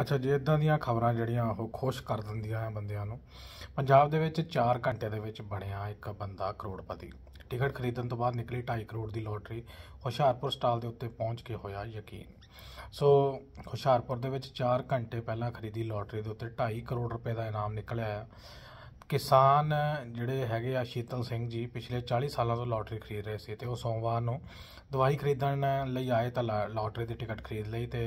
ਅੱਛਾ ਜੀ ਇਦਾਂ ਦੀਆਂ ਖਬਰਾਂ ਜਿਹੜੀਆਂ ਉਹ ਖੁਸ਼ ਕਰ ਦਿੰਦੀਆਂ ਆ ਬੰਦਿਆਂ ਨੂੰ ਪੰਜਾਬ ਦੇ ਵਿੱਚ 4 ਘੰਟੇ ਦੇ ਵਿੱਚ ਬਣਿਆ ਇੱਕ ਬੰਦਾ ਕਰੋੜਪਤੀ ਟਿਕਟ ਖਰੀਦਣ ਤੋਂ ਬਾਅਦ ਨਿਕਲੀ 2.5 ਕਰੋੜ ਦੀ ਲੋਟਰੀ ਹੁਸ਼ਿਆਰਪੁਰ ਸਟਾਲ ਦੇ ਉੱਤੇ ਪਹੁੰਚ ਕੇ ਹੋਇਆ ਯਕੀਨ ਸੋ ਹੁਸ਼ਿਆਰਪੁਰ ਦੇ ਵਿੱਚ 4 ਘੰਟੇ ਪਹਿਲਾਂ ਖਰੀਦੀ ਲੋਟਰੀ ਦੇ ਉੱਤੇ 2.5 ਕਰੋੜ ਰੁਪਏ ਦਾ ਇਨਾਮ ਨਿਕਲਿਆ ਆ ਕਿਸਾਨ ਜਿਹੜੇ ਹੈਗੇ ਆ ਸ਼ੀਤਲ ਸਿੰਘ ਜੀ ਪਿਛਲੇ 40 ਸਾਲਾਂ ਤੋਂ ਲੋਟਰੀ ਖਰੀਦ ਰਹੇ ਸੀ ਤੇ ਉਹ ਸੋਮਵਾਰ ਨੂੰ ਦਵਾਈ ਖਰੀਦਣ ਲਈ ਆਏ ਤਾਂ ਲੋਟਰੀ ਦੀ ਟਿਕਟ ਖਰੀਦ ਲਈ ਤੇ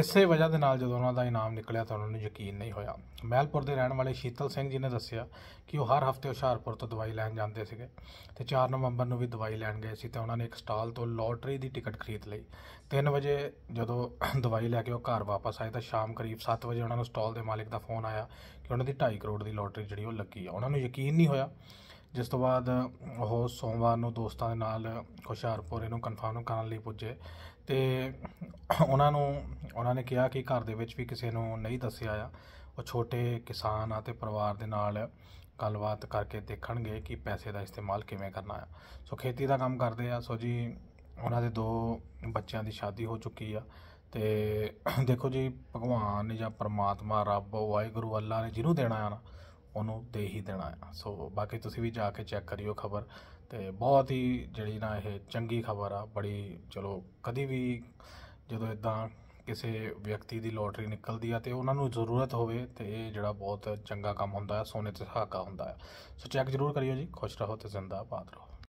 ਇਸੇ ਵਜ੍ਹਾ ਦੇ ਨਾਲ ਜਦੋਂ ਉਹਨਾਂ ਦਾ ਇਨਾਮ ਨਿਕਲਿਆ ਤਾਂ ਉਹਨਾਂ ਨੂੰ ਯਕੀਨ ਨਹੀਂ ਹੋਇਆ ਮਹਿਲਪੁਰ ਦੇ ਰਹਿਣ ਵਾਲੇ ਸ਼ੀਤਲ ਸਿੰਘ ਜੀ ਨੇ ਦੱਸਿਆ ਕਿ ਉਹ ਹਰ ਹਫ਼ਤੇ ਹੁਸ਼ਿਆਰਪੁਰ ਤੋਂ ਦਵਾਈ ਲੈਣ ਜਾਂਦੇ ਸੀਗੇ ਤੇ 4 ਨਵੰਬਰ ਨੂੰ ਵੀ ਦਵਾਈ ਲੈਣ ਗਏ ਸੀ ਤੇ ਉਹਨਾਂ ਨੇ ਇੱਕ ਸਟਾਲ ਤੋਂ ਲੋਟਰੀ ਦੀ ਟਿਕਟ ਖਰੀਦ ਲਈ 3 ਵਜੇ ਜਦੋਂ ਦਵਾਈ ਲੈ ਕੇ ਉਹ ਘਰ ਵਾਪਸ ਆਏ ਤਾਂ ਸ਼ਾਮ ਕਰੀਬ 7 ਵਜੇ ਉਹਨਾਂ ਨੂੰ ਸਟਾਲ ਦੇ ਮਾਲਕ ਦਾ ਫੋਨ ਆਇਆ ਕਿ ਉਹਨਾਂ ਦੀ 2.5 ਕਰੋੜ ਦੀ ਲੋਟਰੀ ਜਿਹੜੀ ਉਹ ਲੱਗੀ ਆ ਉਹਨਾਂ ਨੂੰ ਯਕੀਨ ਨਹੀਂ ਹੋਇਆ ਜਿਸ ਤੋਂ ਬਾਅਦ ਉਹ ਸੋਮਵਾਰ ਨੂੰ ਦੋਸਤਾਂ ਦੇ ਨਾਲ ਹੁਸ਼ਿਆਰਪੁਰ ਇਹਨੂੰ ਕਨਫਰਮ ਕਰਨ ਲਈ ਪੁੱਜੇ ਤੇ ਉਹਨਾਂ ਨੂੰ ਉਹਨਾਂ ਨੇ ਕਿਹਾ ਕਿ ਘਰ ਦੇ ਵਿੱਚ ਵੀ ਕਿਸੇ ਨੂੰ ਨਹੀਂ ਦੱਸਿਆ ਆ ਉਹ ਛੋਟੇ ਕਿਸਾਨ ਆ ਤੇ ਪਰਿਵਾਰ ਦੇ ਨਾਲ ਗੱਲਬਾਤ ਕਰਕੇ ਦੇਖਣਗੇ ਕਿ ਪੈਸੇ ਦਾ ਇਸਤੇਮਾਲ ਕਿਵੇਂ ਕਰਨਾ ਆ ਸੋ ਖੇਤੀ ਦਾ ਕੰਮ ਕਰਦੇ ਆ ਸੋ ਜੀ ਉਹਨਾਂ ਦੇ ਦੋ ਬੱਚਿਆਂ ਦੀ ਸ਼ਾਦੀ ਹੋ ਚੁੱਕੀ ਆ ਤੇ ਦੇਖੋ ਜੀ ਭਗਵਾਨ ਜਾਂ ਪਰਮਾਤਮਾ ਰੱਬ ਵਾਹਿਗੁਰੂ ਅੱਲਾ ਨੇ ਜਿਹਨੂੰ ਦੇਣਾ ਆ ਨਾ ਉਹਨੂੰ ਦੇ ਹੀ ਦੇਣਾ ਆ ਸੋ ਬਾਕੀ ਤੁਸੀਂ ਵੀ ਜਾ ਕੇ ਚੈੱਕ ਕਰਿਓ ਖਬਰ ਤੇ ਬਹੁਤ ਹੀ ਜਿਹੜੀ ਨਾ ਇਹ ਚੰਗੀ ਖਬਰ ਆ ਬੜੀ ਚਲੋ ਕਦੀ ਵੀ ਜਦੋਂ ਇਦਾਂ ਕਿਸੇ ਵਿਅਕਤੀ ਦੀ ਲੋਟਰੀ ਨਿਕਲਦੀ ਆ ਤੇ ਉਹਨਾਂ ਨੂੰ ਜ਼ਰੂਰਤ ਹੋਵੇ ਤੇ ਇਹ ਜਿਹੜਾ ਬਹੁਤ ਚੰਗਾ ਕੰਮ ਹੁੰਦਾ ਹੈ ਸੋਨੇ ਤੇ ਸੁਹਾਗਾ ਹੁੰਦਾ ਹੈ ਸੋ ਚੈੱਕ ਜ਼ਰੂਰ ਕਰਿਓ ਜੀ ਖੁਸ਼ ਰਹੋ ਤੇ ਜ਼ਿੰਦਾਬਾਦ ਰਹੋ